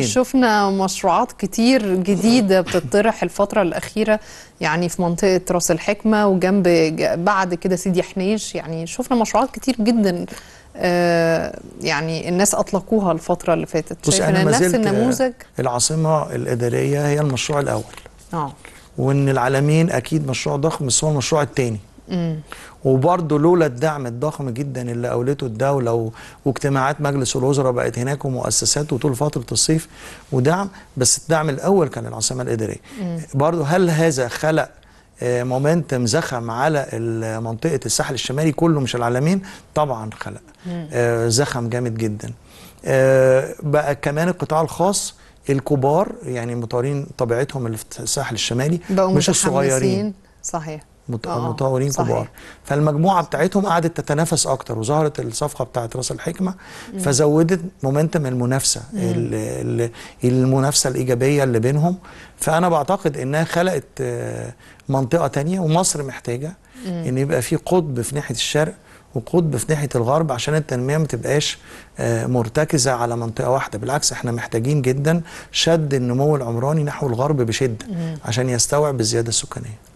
شفنا مشروعات كتير جديده بتطرح الفتره الاخيره يعني في منطقه راس الحكمه وجنب بعد كده سيدي حنيش يعني شفنا مشروعات كتير جدا آه، يعني الناس اطلقوها الفتره اللي فاتت شايف ان نفس النموذج العاصمه الاداريه هي المشروع الاول اه وان العالمين اكيد مشروع ضخم بس هو المشروع الثاني وبرضه لولا الدعم الضخم جدا اللي اولته الدوله واجتماعات مجلس الوزراء بقت هناك ومؤسسات وطول فتره الصيف ودعم بس الدعم الاول كان العاصمه الاداريه برضه هل هذا خلق آه، مومنتم زخم على منطقه الساحل الشمالي كله مش العالمين طبعا خلق آه، زخم جامد جدا آه، بقى كمان القطاع الخاص الكبار يعني المطورين طبيعتهم اللي في الساحل الشمالي مش الصغيرين صحيح آه، مطورين صحيح. كبار فالمجموعه بتاعتهم قعدت تتنافس اكتر وظهرت الصفقه بتاعت راس الحكمه مم. فزودت مومنتم المنافسه المنافسه الايجابيه اللي بينهم فانا بعتقد انها خلقت آه، منطقه تانية ومصر محتاجه مم. ان يبقى في قطب في ناحيه الشرق وقطب في ناحيه الغرب عشان التنميه ما تبقاش آه، مرتكزه على منطقه واحده بالعكس احنا محتاجين جدا شد النمو العمراني نحو الغرب بشده عشان يستوعب الزياده السكانيه